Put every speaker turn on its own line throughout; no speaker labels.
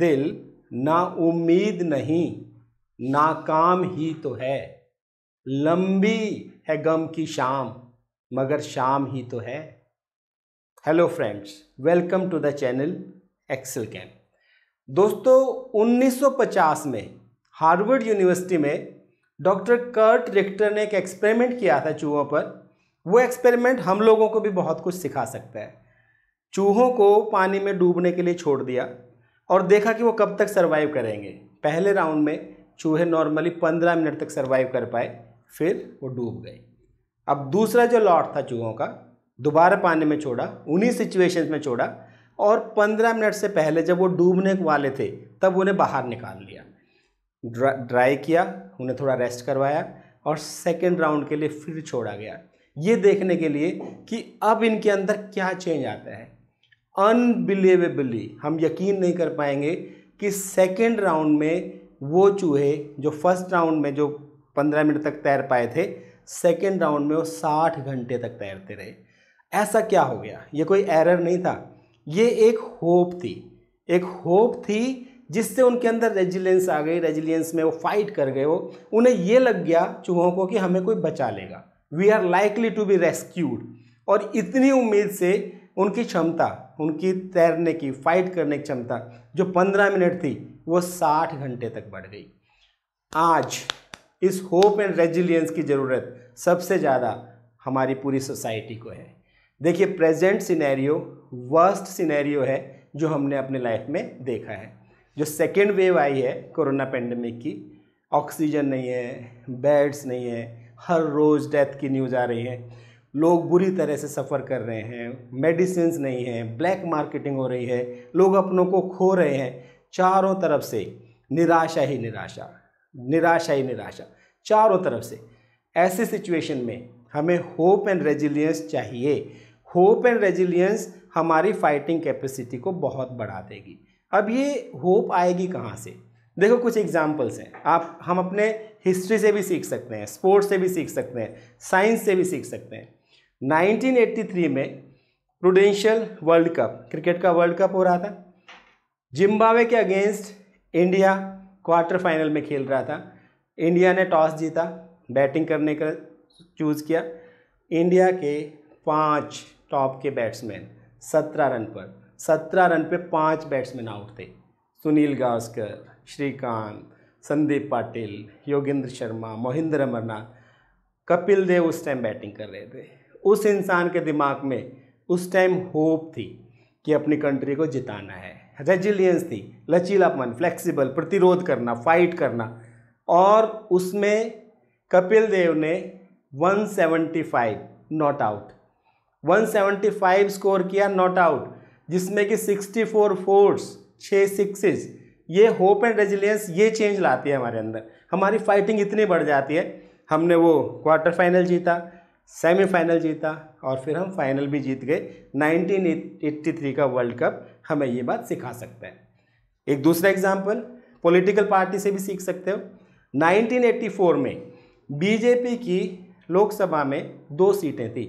दिल ना उम्मीद नहीं नाकाम ही तो है लंबी है गम की शाम मगर शाम ही तो है hello friends welcome to the channel excel can दोस्तों 1950 में हार्वर्ड यूनिवर्सिटी में डॉक्टर कर्ट रिक्टर ने एक एक्सपेरिमेंट किया था चूहों पर वो एक्सपेरिमेंट हम लोगों को भी बहुत कुछ सिखा सकता है चूहों को पानी में डूबने के लिए छोड़ दिया और देखा कि वो कब तक सर्वाइव करेंगे पहले राउंड में चूहे नॉर्मली पंद्रह मिनट तक सर्वाइव कर पाए फिर वो डूब गए अब दूसरा जो लॉट था चूहों का दोबारा पानी में छोड़ा उन्हीं सिचुएशंस में छोड़ा और पंद्रह मिनट से पहले जब वो डूबने वाले थे तब उन्हें बाहर निकाल लिया ड्रा, ड्राई किया उन्हें थोड़ा रेस्ट करवाया और सेकेंड राउंड के लिए फिर छोड़ा गया ये देखने के लिए कि अब इनके अंदर क्या चेंज आता है अनबिलीवेबली हम यकीन नहीं कर पाएंगे कि सेकेंड राउंड में वो चूहे जो फर्स्ट राउंड में जो पंद्रह मिनट तक तैर पाए थे सेकेंड राउंड में वो साठ घंटे तक तैरते रहे ऐसा क्या हो गया ये कोई एरर नहीं था ये एक होप थी एक होप थी जिससे उनके अंदर रेजिलियंस आ गई रेजिलियंस में वो फाइट कर गए वो उन्हें ये लग गया चूहों को कि हमें कोई बचा लेगा we are likely to be rescued और इतनी उम्मीद से उनकी क्षमता उनकी तैरने की फाइट करने की क्षमता जो पंद्रह मिनट थी वो साठ घंटे तक बढ़ गई आज इस होप एंड रेजिलियंस की ज़रूरत सबसे ज़्यादा हमारी पूरी सोसाइटी को है देखिए प्रेजेंट सिनेरियो वर्स्ट सिनेरियो है जो हमने अपने लाइफ में देखा है जो सेकेंड वेव आई है कोरोना पेंडेमिक की ऑक्सीजन नहीं है बेड्स नहीं है हर रोज़ डेथ की न्यूज़ आ रही है लोग बुरी तरह से सफ़र कर रहे हैं मेडिसिन नहीं हैं ब्लैक मार्केटिंग हो रही है लोग अपनों को खो रहे हैं चारों तरफ से निराशा ही निराशा निराशा ही निराशा चारों तरफ से ऐसे सिचुएशन में हमें होप एंड रेजिलियंस चाहिए होप एंड रेजिलियंस हमारी फाइटिंग कैपेसिटी को बहुत बढ़ा देगी अब ये होप आएगी कहाँ से देखो कुछ एग्जाम्पल्स हैं आप हम अपने हिस्ट्री से भी सीख सकते हैं स्पोर्ट्स से भी सीख सकते हैं साइंस से भी सीख सकते हैं 1983 में प्रूडेंशियल वर्ल्ड कप क्रिकेट का वर्ल्ड कप हो रहा था जिम्बावे के अगेंस्ट इंडिया क्वार्टर फाइनल में खेल रहा था इंडिया ने टॉस जीता बैटिंग करने का चूज़ किया इंडिया के पांच टॉप के बैट्समैन सत्रह रन पर सत्रह रन पे पांच बैट्समैन आउट थे सुनील गावस्कर श्रीकांत संदीप पाटिल योगेंद्र शर्मा मोहिंद्र अमरनाथ कपिल देव उस टाइम बैटिंग कर रहे थे उस इंसान के दिमाग में उस टाइम होप थी कि अपनी कंट्री को जिताना है रेजिलियंस थी लचीलापन फ्लेक्सिबल प्रतिरोध करना फाइट करना और उसमें कपिल देव ने 175 नॉट आउट 175 स्कोर किया नॉट आउट जिसमें कि 64 फोर्स छः सिक्सेज ये होप एंड रेजिलियंस ये चेंज लाती है हमारे अंदर हमारी फाइटिंग इतनी बढ़ जाती है हमने वो क्वार्टर फाइनल जीता सेमीफाइनल जीता और फिर हम फाइनल भी जीत गए 1983 का वर्ल्ड कप हमें ये बात सिखा सकता है एक दूसरा एग्जाम्पल पॉलिटिकल पार्टी से भी सीख सकते हो 1984 में बीजेपी की लोकसभा में दो सीटें थी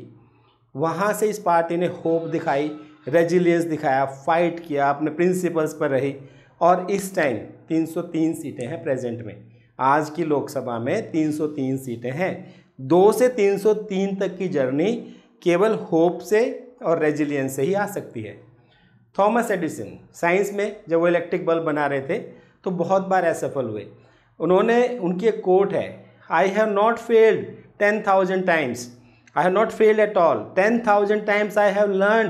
वहाँ से इस पार्टी ने होप दिखाई रेजिलियंस दिखाया फाइट किया अपने प्रिंसिपल्स पर रही और इस टाइम 303 सीटें हैं प्रेजेंट में आज की लोकसभा में 303 सीटें हैं दो से तीन सौ तीन तक की जर्नी केवल होप से और रेजिलियंस से ही आ सकती है थॉमस एडिसन साइंस में जब वो इलेक्ट्रिक बल्ब बना रहे थे तो बहुत बार असफल हुए उन्होंने उनकी एक कोट है I have not failed ten thousand times I have not failed at all ten thousand times I have learn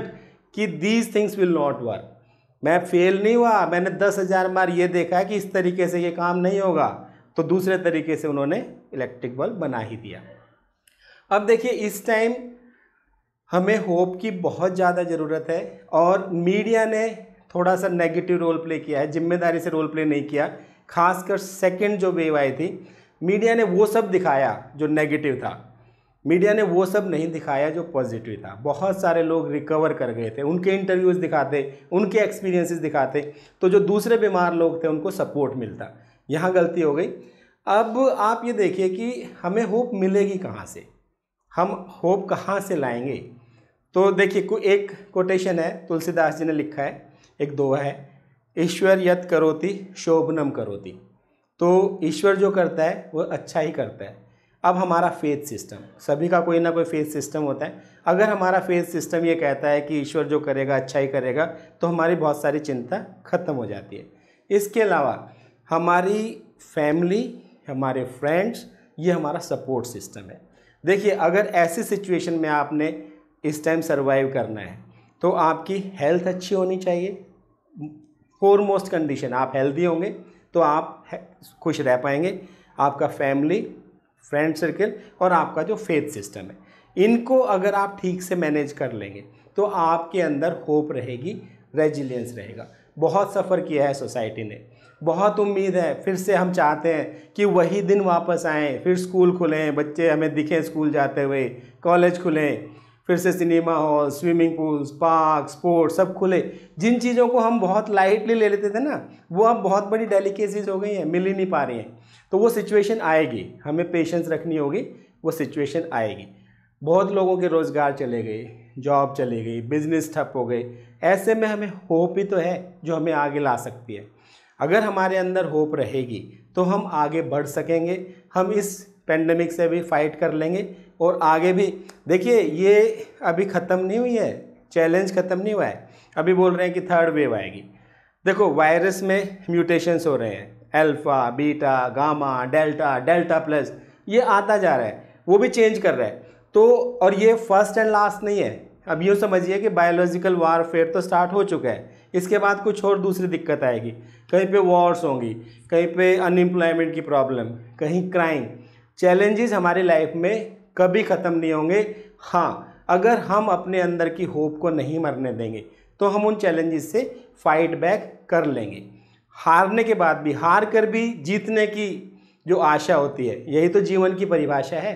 कि these things will not work मैं फेल नहीं हुआ मैंने दस हज़ार बार ये देखा कि इस तरीके से ये काम नहीं होगा तो दूसरे तरीके से उन्होंने इलेक्ट्रिक बल्ब बना ही दिया अब देखिए इस टाइम हमें होप की बहुत ज़्यादा ज़रूरत है और मीडिया ने थोड़ा सा नेगेटिव रोल प्ले किया है जिम्मेदारी से रोल प्ले नहीं किया खासकर सेकंड जो वेव आई थी मीडिया ने वो सब दिखाया जो नेगेटिव था मीडिया ने वो सब नहीं दिखाया जो पॉजिटिव था बहुत सारे लोग रिकवर कर गए थे उनके इंटरव्यूज़ दिखाते उनके एक्सपीरियंसेस दिखाते तो जो दूसरे बीमार लोग थे उनको सपोर्ट मिलता यहाँ गलती हो गई अब आप ये देखिए कि हमें होप मिलेगी कहाँ से हम होप कहाँ से लाएंगे तो देखिए को एक कोटेशन है तुलसीदास जी ने लिखा है एक दोहा है ईश्वर यत करोति शोभनम करोति तो ईश्वर जो करता है वो अच्छा ही करता है अब हमारा फेथ सिस्टम सभी का कोई ना कोई फेथ सिस्टम होता है अगर हमारा फेथ सिस्टम ये कहता है कि ईश्वर जो करेगा अच्छा ही करेगा तो हमारी बहुत सारी चिंता खत्म हो जाती है इसके अलावा हमारी फैमिली हमारे फ्रेंड्स ये हमारा सपोर्ट सिस्टम है देखिए अगर ऐसी सिचुएशन में आपने इस टाइम सर्वाइव करना है तो आपकी हेल्थ अच्छी होनी चाहिए फोर मोस्ट कंडीशन आप हेल्दी होंगे तो आप खुश रह पाएंगे आपका फैमिली फ्रेंड सर्कल और आपका जो फेथ सिस्टम है इनको अगर आप ठीक से मैनेज कर लेंगे तो आपके अंदर होप रहेगी रेजिलियंस रहेगा बहुत सफ़र किया है सोसाइटी ने बहुत उम्मीद है फिर से हम चाहते हैं कि वही दिन वापस आएँ फिर स्कूल खुलें बच्चे हमें दिखें स्कूल जाते हुए कॉलेज खुलें फिर से cinema hall swimming pools park sports सब खुले जिन चीज़ों को हम बहुत लाइटली ले लेते थे ना वो अब बहुत बड़ी डेलिकेसीज हो गई हैं मिल ही नहीं पा रही हैं तो वो सिचुएशन आएगी हमें पेशेंस रखनी होगी वो सिचुएशन आएगी बहुत लोगों के रोज़गार चले गए जॉब चले गई बिजनेस ठप हो गए ऐसे में हमें होप ही तो है जो हमें आगे ला सकती है अगर हमारे अंदर होप रहेगी तो हम आगे बढ़ सकेंगे हम इस पेंडेमिक से भी फाइट कर लेंगे और आगे भी देखिए ये अभी ख़त्म नहीं हुई है चैलेंज ख़त्म नहीं हुआ है अभी बोल रहे हैं कि थर्ड वेव आएगी देखो वायरस में म्यूटेशंस हो रहे हैं alpha beta gamma delta delta plus ये आता जा रहा है वो भी चेंज कर रहा है तो और ये फर्स्ट एंड लास्ट नहीं है अब यूँ समझिए कि बायोलॉजिकल वारफेयर तो स्टार्ट हो चुका है इसके बाद कुछ और दूसरी दिक्कत आएगी कहीं पे वॉर्स होंगी कहीं पे अनएम्प्लॉयमेंट की प्रॉब्लम कहीं क्राइम चैलेंजेस हमारी लाइफ में कभी ख़त्म नहीं होंगे हाँ अगर हम अपने अंदर की होप को नहीं मरने देंगे तो हम उन चैलेंजेस से फाइट बैक कर लेंगे हारने के बाद भी हार कर भी जीतने की जो आशा होती है यही तो जीवन की परिभाषा है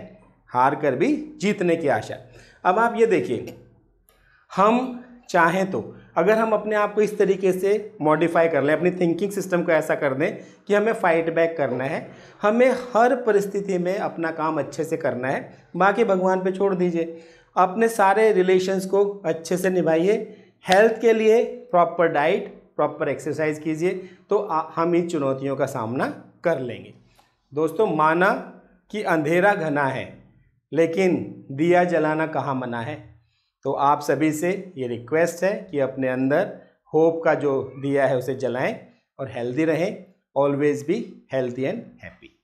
हार कर भी जीतने की आशा अब आप ये देखिए हम चाहें तो अगर हम अपने आप को इस तरीके से मॉडिफाई कर लें अपनी थिंकिंग सिस्टम को ऐसा कर दें कि हमें फाइट बैक करना है हमें हर परिस्थिति में अपना काम अच्छे से करना है बाकी भगवान पे छोड़ दीजिए अपने सारे रिलेशंस को अच्छे से निभाइए हेल्थ के लिए प्रॉपर डाइट प्रॉपर एक्सरसाइज कीजिए तो हम इन चुनौतियों का सामना कर लेंगे दोस्तों माना कि अंधेरा घना है लेकिन दिया जलाना कहाँ मना है तो आप सभी से ये रिक्वेस्ट है कि अपने अंदर होप का जो दिया है उसे जलाएं और हेल्दी रहें always be healthy and happy